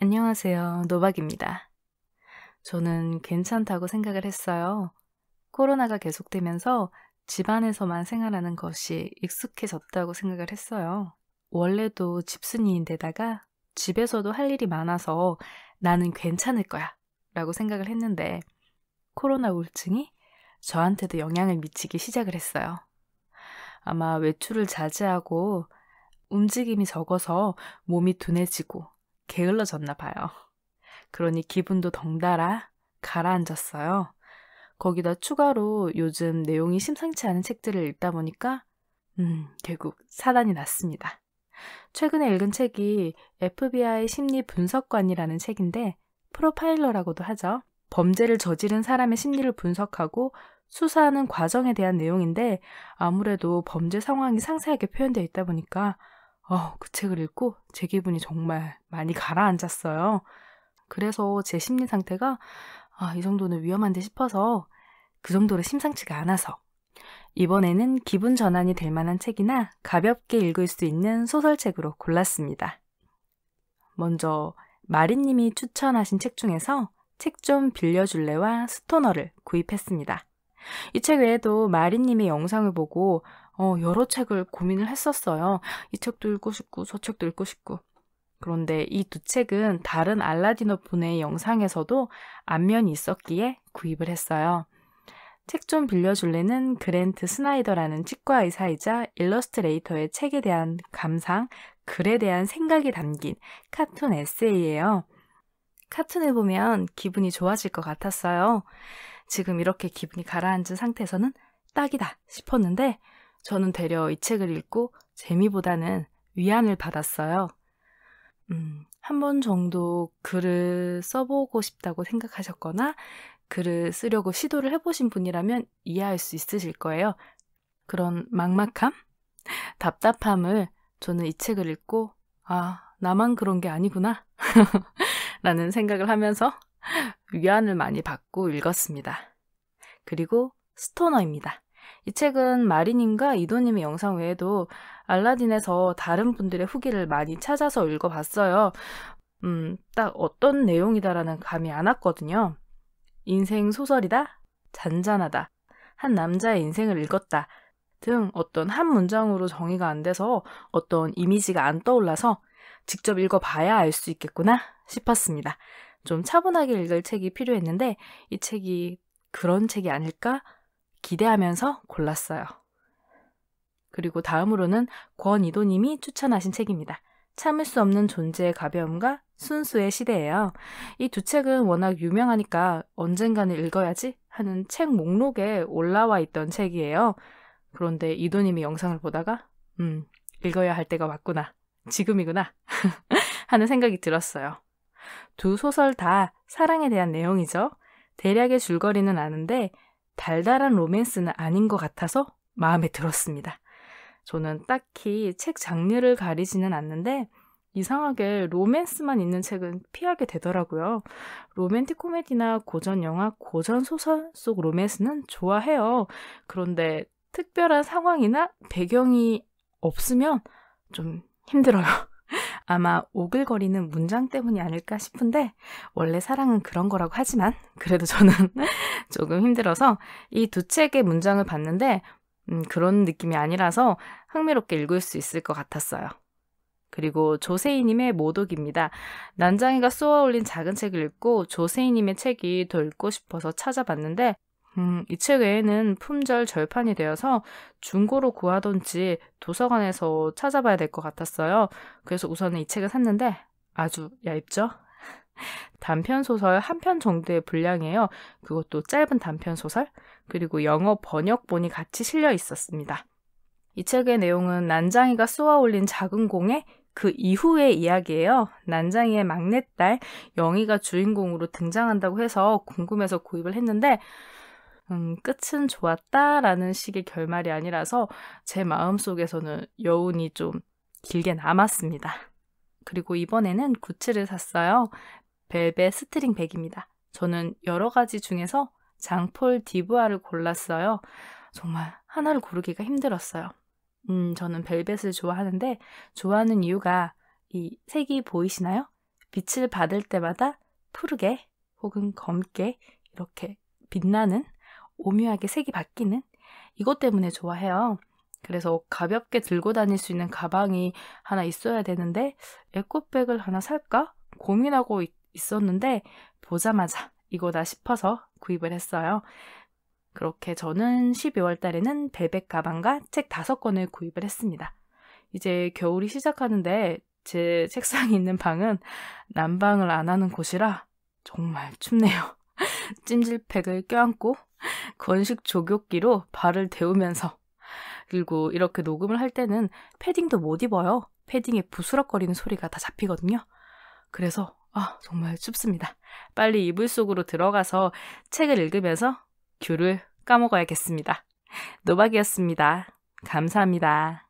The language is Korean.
안녕하세요. 노박입니다. 저는 괜찮다고 생각을 했어요. 코로나가 계속되면서 집안에서만 생활하는 것이 익숙해졌다고 생각을 했어요. 원래도 집순이인데다가 집에서도 할 일이 많아서 나는 괜찮을 거야 라고 생각을 했는데 코로나 우울증이 저한테도 영향을 미치기 시작을 했어요. 아마 외출을 자제하고 움직임이 적어서 몸이 둔해지고 게을러졌나 봐요. 그러니 기분도 덩달아 가라앉았어요. 거기다 추가로 요즘 내용이 심상치 않은 책들을 읽다 보니까, 음, 결국 사단이 났습니다. 최근에 읽은 책이 FBI 심리 분석관이라는 책인데, 프로파일러라고도 하죠. 범죄를 저지른 사람의 심리를 분석하고 수사하는 과정에 대한 내용인데, 아무래도 범죄 상황이 상세하게 표현되어 있다 보니까, 어, 그 책을 읽고 제 기분이 정말 많이 가라앉았어요. 그래서 제 심리 상태가 아, 이 정도는 위험한데 싶어서 그 정도로 심상치가 않아서 이번에는 기분 전환이 될 만한 책이나 가볍게 읽을 수 있는 소설책으로 골랐습니다. 먼저 마리님이 추천하신 책 중에서 책 좀 빌려줄래와 스토너를 구입했습니다. 이 책 외에도 마리님의 영상을 보고 어, 여러 책을 고민을 했었어요. 이 책도 읽고 싶고 저 책도 읽고 싶고. 그런데 이 두 책은 다른 알라디노 분의 영상에서도 안면이 있었기에 구입을 했어요. 책 좀 빌려줄래는 그랜트 스나이더라는 치과 의사이자 일러스트레이터의 책에 대한 감상, 글에 대한 생각이 담긴 카툰 에세이예요. 카툰을 보면 기분이 좋아질 것 같았어요. 지금 이렇게 기분이 가라앉은 상태에서는 딱이다 싶었는데 저는 되려 이 책을 읽고 재미보다는 위안을 받았어요. 음, 한 번 정도 글을 써보고 싶다고 생각하셨거나 글을 쓰려고 시도를 해보신 분이라면 이해할 수 있으실 거예요. 그런 막막함? 답답함을 저는 이 책을 읽고, 아, 나만 그런 게 아니구나. 라는 생각을 하면서 위안을 많이 받고 읽었습니다. 그리고 스토너입니다. 이 책은 마리님과 이도님의 영상 외에도 알라딘에서 다른 분들의 후기를 많이 찾아서 읽어봤어요. 음, 딱 어떤 내용이다라는 감이 안 왔거든요. 인생 소설이다? 잔잔하다. 한 남자의 인생을 읽었다. 등 어떤 한 문장으로 정의가 안 돼서 어떤 이미지가 안 떠올라서 직접 읽어봐야 알 수 있겠구나 싶었습니다. 좀 차분하게 읽을 책이 필요했는데 이 책이 그런 책이 아닐까 기대하면서 골랐어요. 그리고 다음으로는 권이도님이 추천하신 책입니다. 참을 수 없는 존재의 가벼움과 순수의 시대예요. 이 두 책은 워낙 유명하니까 언젠가는 읽어야지 하는 책 목록에 올라와 있던 책이에요. 그런데 이도님이 영상을 보다가 음, 읽어야 할 때가 왔구나. 지금이구나. 하는 생각이 들었어요. 두 소설 다 사랑에 대한 내용이죠. 대략의 줄거리는 아는데 달달한 로맨스는 아닌 것 같아서 마음에 들었습니다. 저는 딱히 책 장르를 가리지는 않는데 이상하게 로맨스만 있는 책은 피하게 되더라고요. 로맨틱 코미디나 고전 영화, 고전 소설 속 로맨스는 좋아해요. 그런데 특별한 상황이나 배경이 없으면 좀 힘들어요. 아마 오글거리는 문장 때문이 아닐까 싶은데 원래 사랑은 그런 거라고 하지만 그래도 저는 조금 힘들어서 이 두 책의 문장을 봤는데 음, 그런 느낌이 아니라서 흥미롭게 읽을 수 있을 것 같았어요. 그리고 조세희님의 모독입니다. 난장이가 쏘아올린 작은 책을 읽고 조세희님의 책이 더 읽고 싶어서 찾아봤는데 음, 이책 외에는 품절 절판이 되어서 중고로 구하던지 도서관에서 찾아봐야 될 것 같았어요. 그래서 우선은 이 책을 샀는데 아주 얇죠? 단편 소설 한 편 정도의 분량이에요. 그것도 짧은 단편 소설 그리고 영어 번역본이 같이 실려 있었습니다. 이 책의 내용은 난장이가 쏘아 올린 작은 공에 그 이후의 이야기예요. 난장이의 막내딸 영희가 주인공으로 등장한다고 해서 궁금해서 구입을 했는데 음, 끝은 좋았다라는 식의 결말이 아니라서 제 마음속에서는 여운이 좀 길게 남았습니다. 그리고 이번에는 구찌를 샀어요. 벨벳 스트링 백입니다. 저는 여러 가지 중에서 장폴 디브아를 골랐어요. 정말 하나를 고르기가 힘들었어요. 음, 저는 벨벳을 좋아하는데 좋아하는 이유가 이 색이 보이시나요? 빛을 받을 때마다 푸르게 혹은 검게 이렇게 빛나는 오묘하게 색이 바뀌는 이것 때문에 좋아해요. 그래서 가볍게 들고 다닐 수 있는 가방이 하나 있어야 되는데 에코백을 하나 살까 고민하고 있, 었는데 보자마자 이거다 싶어서 구입을 했어요. 그렇게 저는 12월 달에는 베백 가방과 책 5권을 구입을 했습니다. 이제 겨울이 시작하는데 제 책상에 있는 방은 난방을 안 하는 곳이라 정말 춥네요. 찜질팩을 껴안고 건식 조교기로 발을 데우면서 그리고 이렇게 녹음을 할 때는 패딩도 못 입어요. 패딩에 부스럭거리는 소리가 다 잡히거든요. 그래서 아 정말 춥습니다. 빨리 이불 속으로 들어가서 책을 읽으면서 귤을 까먹어야겠습니다. 노박이었습니다. 감사합니다.